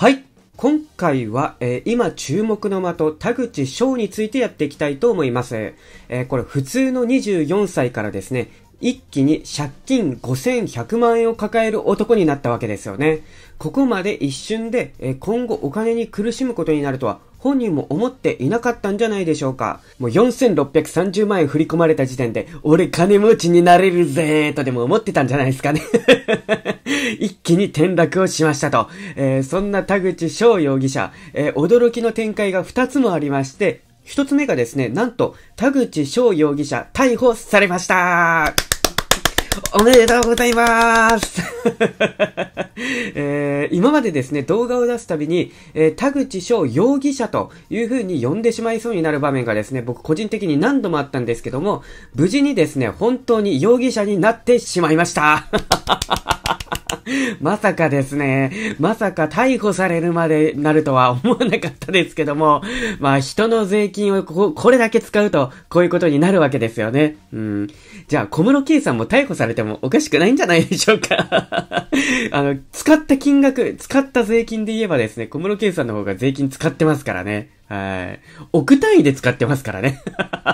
はい。今回は、えー、今注目の的、田口翔についてやっていきたいと思います。えー、これ普通の24歳からですね、一気に借金5100万円を抱える男になったわけですよね。ここまで一瞬で、えー、今後お金に苦しむことになるとは本人も思っていなかったんじゃないでしょうか。もう4630万円振り込まれた時点で、俺金持ちになれるぜーとでも思ってたんじゃないですかね 一気に転落をしましたと。えー、そんな田口翔容疑者、えー、驚きの展開が2つもありまして、1つ目がですね、なんと、田口翔容疑者、逮捕されましたおめでとうございます えー、今までですね、動画を出すたびに、えー、田口翔容疑者という風に呼んでしまいそうになる場面がですね、僕個人的に何度もあったんですけども、無事にですね、本当に容疑者になってしまいました。まさかですね、まさか逮捕されるまでなるとは思わなかったですけども、まあ人の税金をここれだけ使うと、こういうことになるわけですよね。うん。じゃあ小室圭さんも逮捕されてもおかしくないんじゃないでしょうか あの、使った金額、使った税金で言えばですね、小室圭さんの方が税金使ってますからね。はい。億単位で使ってますからね。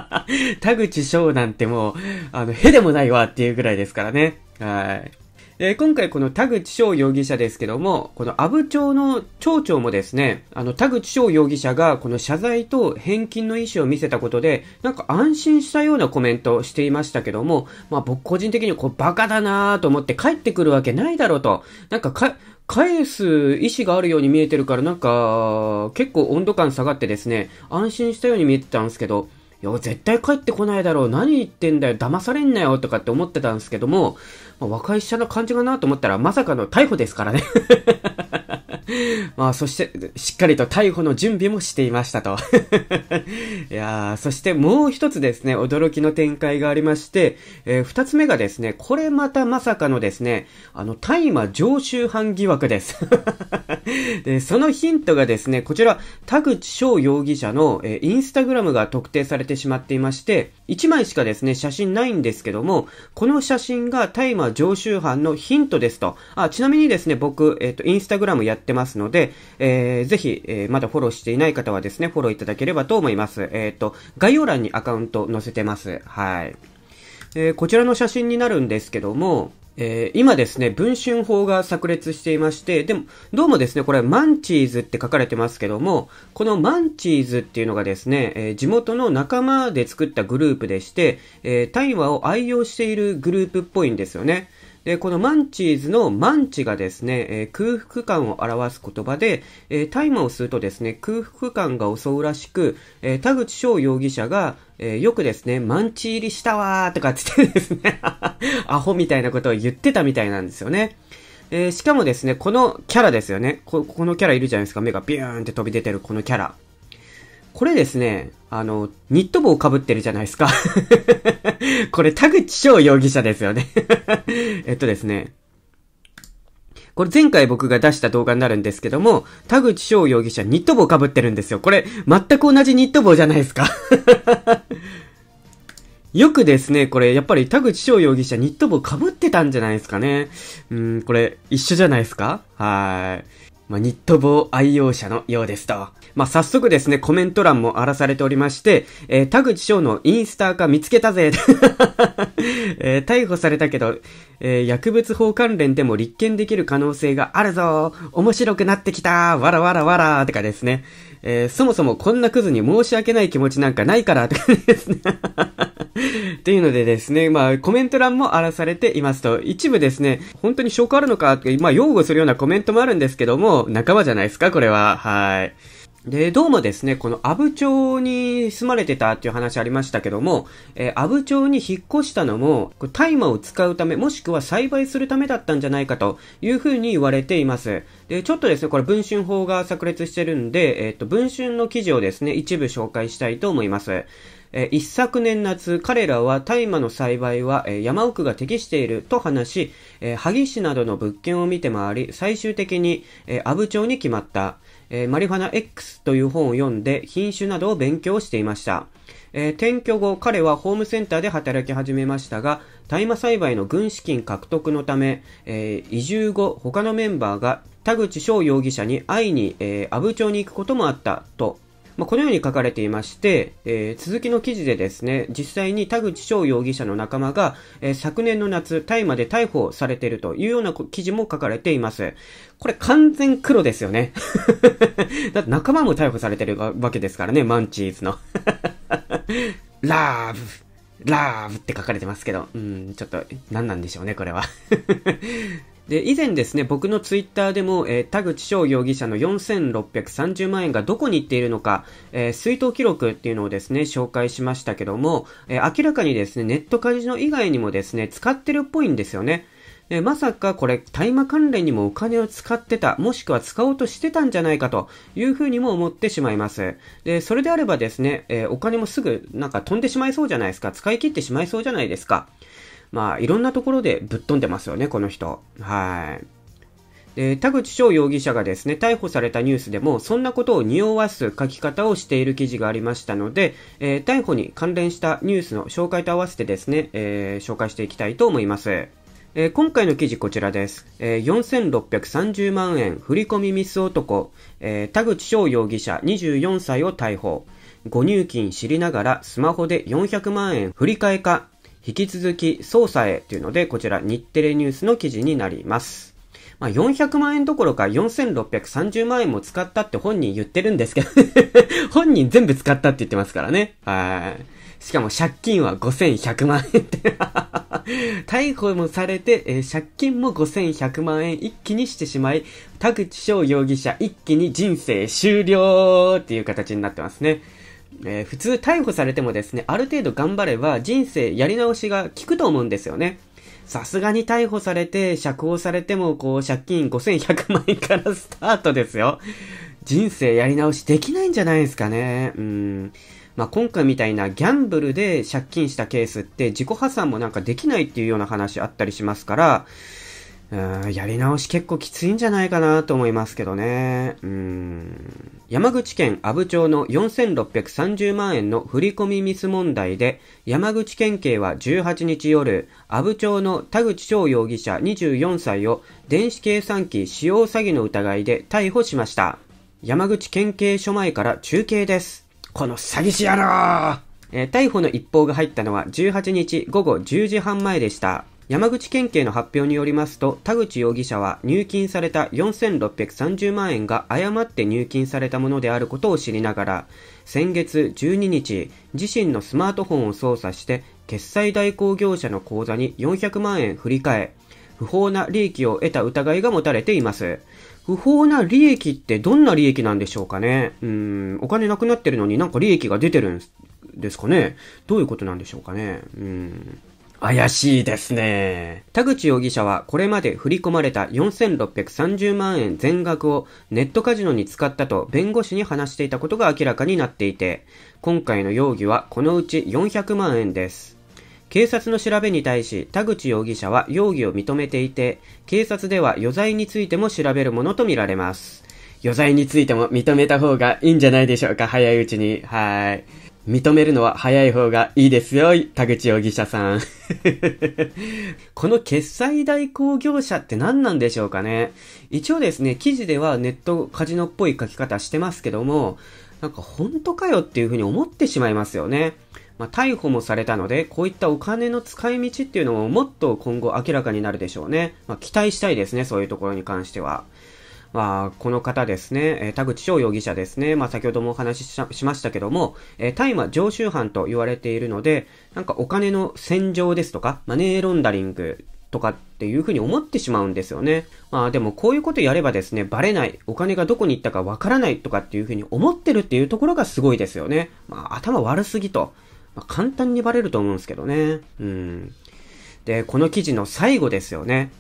田口翔なんてもう、あの、へでもないわっていうぐらいですからね。はい。で、今回この田口翔容疑者ですけども、この阿武町の町長もですね、あの田口翔容疑者がこの謝罪と返金の意思を見せたことで、なんか安心したようなコメントをしていましたけども、まあ僕個人的にこうバカだなぁと思って帰ってくるわけないだろうと、なんかか、返す意思があるように見えてるからなんか、結構温度感下がってですね、安心したように見えてたんですけど、いや、絶対帰ってこないだろう。何言ってんだよ。騙されんなよ。とかって思ってたんですけども、まあ、若い医者の感じかなと思ったら、まさかの逮捕ですからね まあ、そして、しっかりと逮捕の準備もしていましたと。いやー、そしてもう一つですね、驚きの展開がありまして、えー、二つ目がですね、これまたまさかのですね、あの、大麻常習犯疑惑です。で、そのヒントがですね、こちら、田口翔容疑者の、えー、インスタグラムが特定されてしまっていまして、1枚しかですね、写真ないんですけども、この写真が大麻常習犯のヒントですと。あ、ちなみにですね、僕、えっ、ー、と、インスタグラムやってますので、えー、ぜひ、えー、まだフォローしていない方はですね、フォローいただければと思います。えっ、ー、と、概要欄にアカウント載せてます。はい。えー、こちらの写真になるんですけども、えー、今ですね、文春法が炸裂していまして、でも、どうもですね、これ、マンチーズって書かれてますけども、このマンチーズっていうのがですね、えー、地元の仲間で作ったグループでして、えー、大麻を愛用しているグループっぽいんですよね。で、このマンチーズのマンチがですね、えー、空腹感を表す言葉で、えー、大麻を吸うとですね、空腹感が襲うらしく、えー、田口翔容疑者が、えよくですね、マンチ入りしたわーとかつってですね アホみたいなことを言ってたみたいなんですよね。えしかもですね、このキャラですよねこ。このキャラいるじゃないですか。目がビューンって飛び出てるこのキャラ。これですね、あの、ニット帽被ってるじゃないですか これ田口翔容疑者ですよね えっとですね。これ前回僕が出した動画になるんですけども、田口翔容疑者ニット帽被ってるんですよ。これ、全く同じニット帽じゃないですか よくですね、これ、やっぱり田口翔容疑者ニット帽被ってたんじゃないですかね。うん、これ、一緒じゃないですかはい。まあ、ニット帽愛用者のようですと。まあ、早速ですね、コメント欄も荒らされておりまして、えー、田口翔のインスター化見つけたぜ えー、逮捕されたけど、えー、薬物法関連でも立件できる可能性があるぞ面白くなってきたわらわらわらとかですね。えー、そもそもこんなクズに申し訳ない気持ちなんかないからとかですね っていうのでですね、まあ、コメント欄も荒らされていますと、一部ですね、本当に証拠あるのかって、まあ、擁護するようなコメントもあるんですけども、仲間じゃないですか、これは。はい。で、どうもですね、この阿武町に住まれてたっていう話ありましたけども、えー、阿武町に引っ越したのも、大麻を使うため、もしくは栽培するためだったんじゃないかというふうに言われています。で、ちょっとですね、これ文春法が炸裂してるんで、えー、っと、文春の記事をですね、一部紹介したいと思います。え一昨年夏、彼らは大麻の栽培は、え山奥が適していると話し、え萩市などの物件を見て回り、最終的に、え阿武町に決まった、えマリファナ X という本を読んで品種などを勉強していました。えー、転居後、彼はホームセンターで働き始めましたが、大麻栽培の軍資金獲得のため、えー、移住後、他のメンバーが田口翔容疑者に会いに、えー、阿武町に行くこともあったと、まあ、このように書かれていまして、えー、続きの記事でですね、実際に田口翔容疑者の仲間が、えー、昨年の夏、大麻で逮捕されているというような記事も書かれています。これ完全黒ですよね。だって仲間も逮捕されてるわけですからね、マンチーズの。ラーブラーブって書かれてますけど、うん、ちょっと、何なんでしょうね、これはで、以前ですね、僕のツイッターでも、えー、田口翔容疑者の4630万円がどこに行っているのか、えー、水筒記録っていうのをですね、紹介しましたけども、えー、明らかにですね、ネットカジノ以外にもですね、使ってるっぽいんですよね。で、まさかこれ、大麻関連にもお金を使ってた、もしくは使おうとしてたんじゃないかというふうにも思ってしまいます。で、それであればですね、えー、お金もすぐなんか飛んでしまいそうじゃないですか、使い切ってしまいそうじゃないですか。まあ、いろんなところでぶっ飛んでますよね、この人。はい。で、田口翔容疑者がですね、逮捕されたニュースでも、そんなことを匂わす書き方をしている記事がありましたので、えー、逮捕に関連したニュースの紹介と合わせてですね、えー、紹介していきたいと思います。えー、今回の記事こちらです。えー、4630万円振り込みミス男、えー、田口翔容疑者24歳を逮捕。誤入金知りながらスマホで400万円振り替えか引き続き捜査へというので、こちら日テレニュースの記事になります。まあ、400万円どころか4630万円も使ったって本人言ってるんですけど 本人全部使ったって言ってますからね。はい。しかも借金は5100万円って 逮捕もされて、えー、借金も5100万円一気にしてしまい、田口翔容疑者一気に人生終了っていう形になってますね。えー、普通逮捕されてもですね、ある程度頑張れば人生やり直しが効くと思うんですよね。さすがに逮捕されて、釈放されても、こう、借金5100万円からスタートですよ。人生やり直しできないんじゃないですかね。うん。まあ、今回みたいなギャンブルで借金したケースって自己破産もなんかできないっていうような話あったりしますから、やり直し結構きついんじゃないかなと思いますけどね。うん。山口県阿武町の4630万円の振込ミス問題で、山口県警は18日夜、阿武町の田口翔容疑者24歳を電子計算機使用詐欺の疑いで逮捕しました。山口県警署前から中継です。この詐欺師野郎えー、逮捕の一報が入ったのは18日午後10時半前でした。山口県警の発表によりますと、田口容疑者は入金された4630万円が誤って入金されたものであることを知りながら、先月12日、自身のスマートフォンを操作して、決済代行業者の口座に400万円振り替え、不法な利益を得た疑いが持たれています。不法な利益ってどんな利益なんでしょうかねうん、お金なくなってるのになんか利益が出てるんですかねどういうことなんでしょうかねうん。怪しいですね。田口容疑者はこれまで振り込まれた4630万円全額をネットカジノに使ったと弁護士に話していたことが明らかになっていて、今回の容疑はこのうち400万円です。警察の調べに対し田口容疑者は容疑を認めていて、警察では余罪についても調べるものとみられます。余罪についても認めた方がいいんじゃないでしょうか、早いうちに。はい。認めるのは早い方がいいですよ、田口容疑者さん。この決済代行業者って何なんでしょうかね。一応ですね、記事ではネットカジノっぽい書き方してますけども、なんか本当かよっていうふうに思ってしまいますよね。まあ、逮捕もされたので、こういったお金の使い道っていうのももっと今後明らかになるでしょうね。まあ、期待したいですね、そういうところに関しては。まあ、この方ですね、え田口翔容疑者ですね、まあ、先ほどもお話ししましたけども、え大麻常習犯と言われているので、なんかお金の洗浄ですとか、マネーロンダリングとかっていうふうに思ってしまうんですよね。まあでもこういうことやればですね、バレない、お金がどこに行ったかわからないとかっていうふうに思ってるっていうところがすごいですよね。まあ頭悪すぎと。まあ、簡単にバレると思うんですけどね。うん。で、この記事の最後ですよね。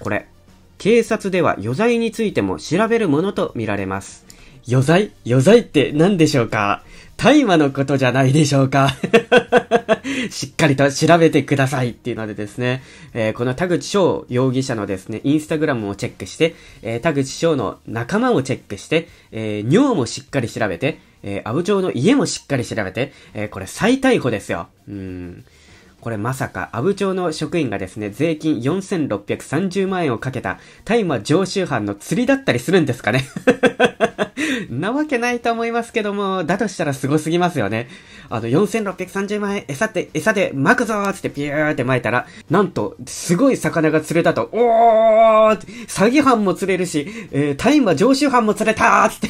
これ。警察では余罪についても調べるものとみられます。余罪余罪って何でしょうか大麻のことじゃないでしょうか しっかりと調べてくださいっていうのでですね、えー、この田口翔容疑者のですね、インスタグラムをチェックして、えー、田口翔の仲間をチェックして、えー、尿もしっかり調べて、え阿武町の家もしっかり調べて、えこれ再逮捕ですよ。うん。これまさか、阿武町の職員がですね、税金4630万円をかけた、大麻常習犯の釣りだったりするんですかね なわけないと思いますけども、だとしたら凄すぎますよね。あの、4630万円、餌って、餌で巻くぞーつってピューって巻いたら、なんと、すごい魚が釣れたと、おー詐欺犯も釣れるし、えー、大麻常習犯も釣れたーつっ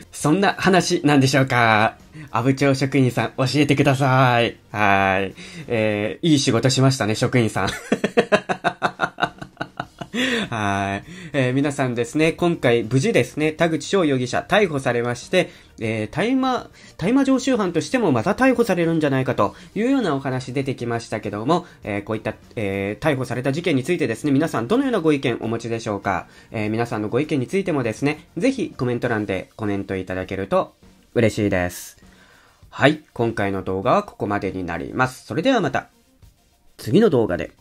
て そんな話なんでしょうか。阿部町職員さん、教えてください。はい。えー、いい仕事しましたね、職員さん。はい。えー、皆さんですね、今回無事ですね、田口翔容疑者逮捕されまして、えー、大麻、大麻常習犯としてもまた逮捕されるんじゃないかというようなお話出てきましたけども、えー、こういった、えー、逮捕された事件についてですね、皆さんどのようなご意見お持ちでしょうか、え皆さんのご意見についてもですね、ぜひコメント欄でコメントいただけると嬉しいです。はい、今回の動画はここまでになります。それではまた、次の動画で。